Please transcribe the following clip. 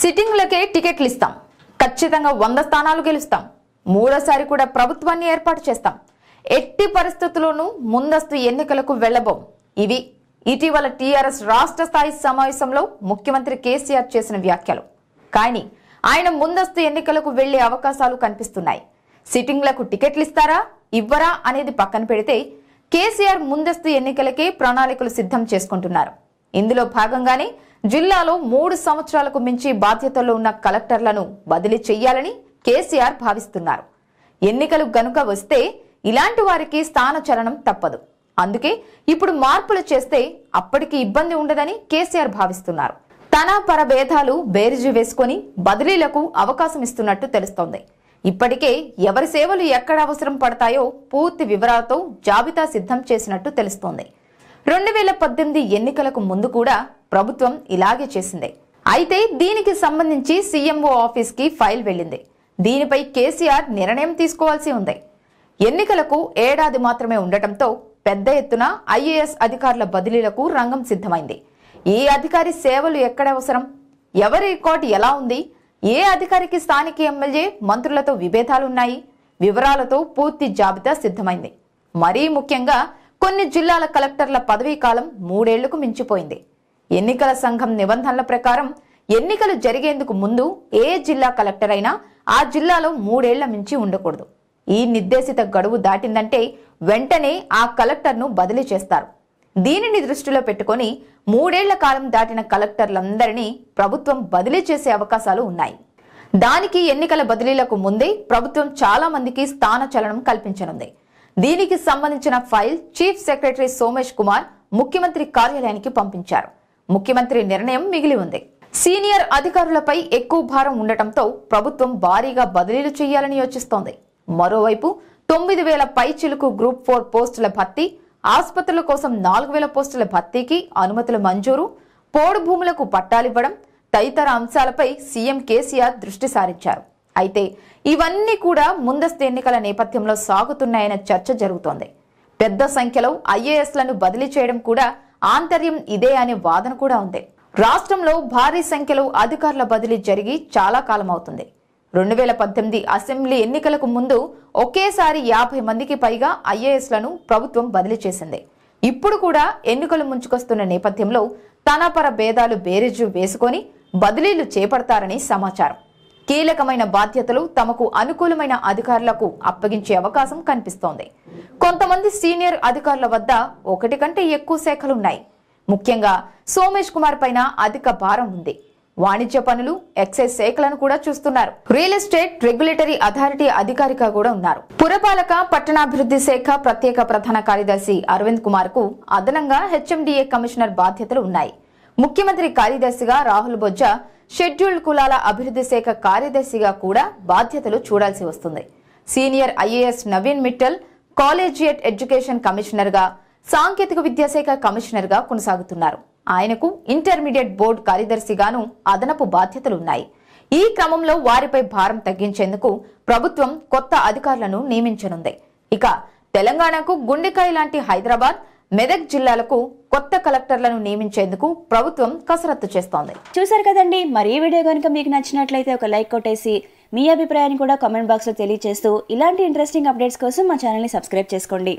సిట్టింగ్లకే టికెట్లు ఇస్తాం ఖచ్చితంగా వంద స్థానాలు గెలుస్తాం మూడోసారి కూడా ప్రభుత్వాన్ని ఏర్పాటు చేస్తాం ఎట్టి పరిస్థితుల్లోనూ ముందస్తు ఎన్నికలకు వెళ్లబోం ఇవి ఇటీవల టీఆర్ఎస్ రాష్ట్ర స్థాయి సమావేశంలో ముఖ్యమంత్రి కేసీఆర్ చేసిన వ్యాఖ్యలు కానీ ఆయన ముందస్తు ఎన్నికలకు వెళ్లే అవకాశాలు కనిపిస్తున్నాయి సిట్టింగ్లకు టికెట్లు ఇస్తారా ఇవ్వరా అనేది పక్కన పెడితే కేసీఆర్ ముందస్తు ఎన్నికలకే ప్రణాళికలు సిద్ధం చేసుకుంటున్నారు ఇందులో భాగంగానే జిల్లాలో మూడు సంవత్సరాలకు మించి బాధ్యతల్లో ఉన్న కలెక్టర్లను బదిలీ చేయాలని కేసీఆర్ భావిస్తున్నారు ఎన్నికలు గనుక వస్తే ఇలాంటి వారికి స్థానచలనం తప్పదు అందుకే ఇప్పుడు మార్పులు చేస్తే అప్పటికి ఇబ్బంది ఉండదని కేసీఆర్ భావిస్తున్నారు తన పరభేదాలు బేరిజు వేసుకొని బదిలీలకు అవకాశం ఇస్తున్నట్టు తెలుస్తోంది ఇప్పటికే ఎవరి సేవలు ఎక్కడ అవసరం పడతాయో పూర్తి వివరాలతో జాబితా సిద్ధం చేసినట్టు తెలుస్తోంది రెండు వేల పద్దెనిమిది ఎన్నికలకు ముందు కూడా ప్రభుత్వం ఇలాగే చేసింది అయితే దీనికి సంబంధించి సీఎంఓ ఆఫీస్కి ఫైల్ వెళ్ళింది దీనిపై కేసీఆర్ నిర్ణయం తీసుకోవాల్సి ఉంది ఎన్నికలకు ఏడాది మాత్రమే ఉండటంతో పెద్ద ఎత్తున ఐఏఎస్ అధికారుల బదిలీలకు రంగం సిద్ధమైంది ఏ అధికారి సేవలు ఎక్కడ అవసరం ఎవరి రికార్డు ఎలా ఉంది ఏ అధికారికి స్థానిక ఎమ్మెల్యే మంత్రులతో విభేదాలున్నాయి వివరాలతో పూర్తి జాబితా సిద్ధమైంది మరీ ముఖ్యంగా కొన్ని జిల్లాల కలెక్టర్ల పదవీ కాలం మూడేళ్లకు మించిపోయింది ఎన్నికల సంఘం నిబంధనల ప్రకారం ఎన్నికలు జరిగేందుకు ముందు ఏ జిల్లా కలెక్టర్ అయినా ఆ జిల్లాలో మూడేళ్ల మించి ఉండకూడదు ఈ నిర్దేశిత గడువు దాటిందంటే వెంటనే ఆ కలెక్టర్ను బదిలీ చేస్తారు దీనిని దృష్టిలో పెట్టుకొని మూడేళ్ల కాలం దాటిన కలెక్టర్లందరినీ ప్రభుత్వం బదిలీ చేసే అవకాశాలు ఉన్నాయి దానికి ఎన్నికల బదిలీలకు ముందే ప్రభుత్వం చాలా మందికి చలనం కల్పించనుంది దీనికి సంబంధించిన file chief secretary Somesh Kumar ముఖ్యమంత్రి కార్యాలయానికి పంపించారు ముఖ్యమంత్రి నిర్ణయం మిగిలి ఉంది సీనియర్ అధికారులపై ఎక్కువ భారం ఉండటంతో ప్రభుత్వం భారీగా బదిలీలు చేయాలని యోచిస్తోంది మరోవైపు తొమ్మిది వేల పైచిలుకు గ్రూప్ ఫోర్ పోస్టుల భర్తీ ఆసుపత్రుల కోసం నాలుగు వేల పోస్టుల భర్తీకి అనుమతుల మంజూరు పోడు భూములకు పట్టాలివ్వడం తదితర అంశాలపై సీఎం కేసీఆర్ దృష్టి సారించారు అయితే ఇవన్నీ కూడా ముందస్తు ఎన్నికల నేపథ్యంలో సాగుతున్నాయన్న చర్చ జరుగుతోంది పెద్ద సంఖ్యలో ఐఏఎస్లను బదిలీ చేయడం కూడా ఆంతర్యం ఇదే అనే వాదన కూడా ఉంది రాష్ట్రంలో భారీ సంఖ్యలో అధికారుల బదిలీ జరిగి చాలా కాలం అవుతుంది రెండు వేల పద్దెనిమిది అసెంబ్లీ ఎన్నికలకు ముందు ఒకేసారి యాభై మందికి పైగా ఐఏఎస్లను ప్రభుత్వం బదిలీ చేసింది ఇప్పుడు కూడా ఎన్నికలు ముంచుకొస్తున్న నేపథ్యంలో తనపర భేదాలు బేరేజు వేసుకొని బదిలీలు చేపడతారని సమాచారం కీలకమైన బాధ్యతలు తమకు అనుకూలమైన అధికారులకు అప్పగించే అవకాశం కనిపిస్తోంది కొంతమంది సీనియర్ అధికారుల వద్ద ఒకటి కంటే ఎక్కువ శాఖలున్నాయి ముఖ్యంగా సోమేష్ కుమార్ పైన అధిక భారం ఉంది వాణిజ్య పనులు ఎక్సైజ్ శాఖలను కూడా చూస్తున్నారు రియల్ ఎస్టేట్ రెగ్యులేటరీ అథారిటీ అధికారిగా కూడా ఉన్నారు పురపాలక పట్టణాభివృద్ధి శాఖ ప్రత్యేక ప్రధాన కార్యదర్శి అరవింద్ కుమార్ కు అదనంగా హెచ్ఎండిఏ కమిషనర్ బాధ్యతలు ఉన్నాయి ముఖ్యమంత్రి కార్యదర్శిగా రాహుల్ బొజ్జ షెడ్యూల్డ్ కులాల అభివృద్ధి శాఖ కార్యదర్శిగా కూడా బాధ్యతలు చూడాల్సి వస్తుంది senior IAS Naveen Mittal collegiate education కమిషనర్గా సాంకేతిక విద్యాశాఖ కమిషనర్గా కొనసాగుతున్నారు ఆయనకు ఇంటర్మీడియట్ బోర్డు కార్యదర్శిగాను అదనపు బాధ్యతలున్నాయి ఈ క్రమంలో వారిపై భారం తగ్గించేందుకు ప్రభుత్వం కొత్త అధికారులను నియమించనుంది ఇక తెలంగాణకు గుండెకాయ లాంటి హైదరాబాద్ మెదక్ జిల్లాలకు కొత్త కలెక్టర్లను నియమించేందుకు ప్రభుత్వం కసరత్తు చేస్తోంది చూశారు కదండి మరి వీడియో కనుక మీకు నచ్చినట్లయితే ఒక లైక్ కొట్టేసి మీ అభిప్రాయాన్ని కూడా కామెంట్ బాక్స్లో తెలియజేస్తూ ఇలాంటి ఇంట్రెస్టింగ్ అప్డేట్స్ కోసం మా ఛానల్ని సబ్స్క్రైబ్ చేసుకోండి